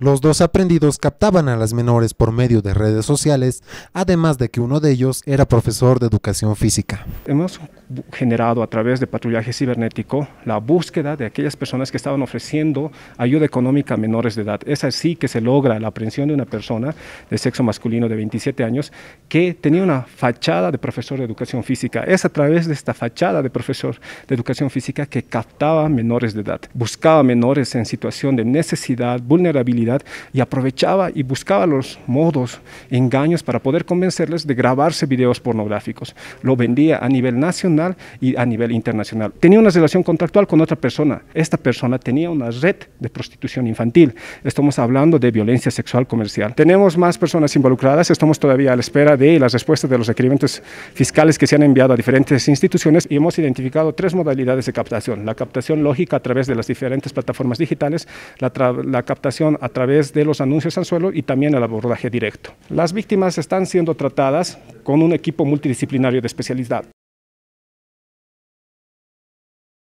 Los dos aprendidos captaban a las menores por medio de redes sociales, además de que uno de ellos era profesor de educación física generado a través de patrullaje cibernético la búsqueda de aquellas personas que estaban ofreciendo ayuda económica a menores de edad. Es así que se logra la aprehensión de una persona de sexo masculino de 27 años que tenía una fachada de profesor de educación física. Es a través de esta fachada de profesor de educación física que captaba menores de edad, buscaba menores en situación de necesidad, vulnerabilidad y aprovechaba y buscaba los modos, engaños para poder convencerles de grabarse videos pornográficos. Lo vendía a nivel nacional y a nivel internacional. Tenía una relación contractual con otra persona. Esta persona tenía una red de prostitución infantil. Estamos hablando de violencia sexual comercial. Tenemos más personas involucradas. Estamos todavía a la espera de las respuestas de los requerimientos fiscales que se han enviado a diferentes instituciones y hemos identificado tres modalidades de captación. La captación lógica a través de las diferentes plataformas digitales, la, la captación a través de los anuncios al suelo y también el abordaje directo. Las víctimas están siendo tratadas con un equipo multidisciplinario de especialidad.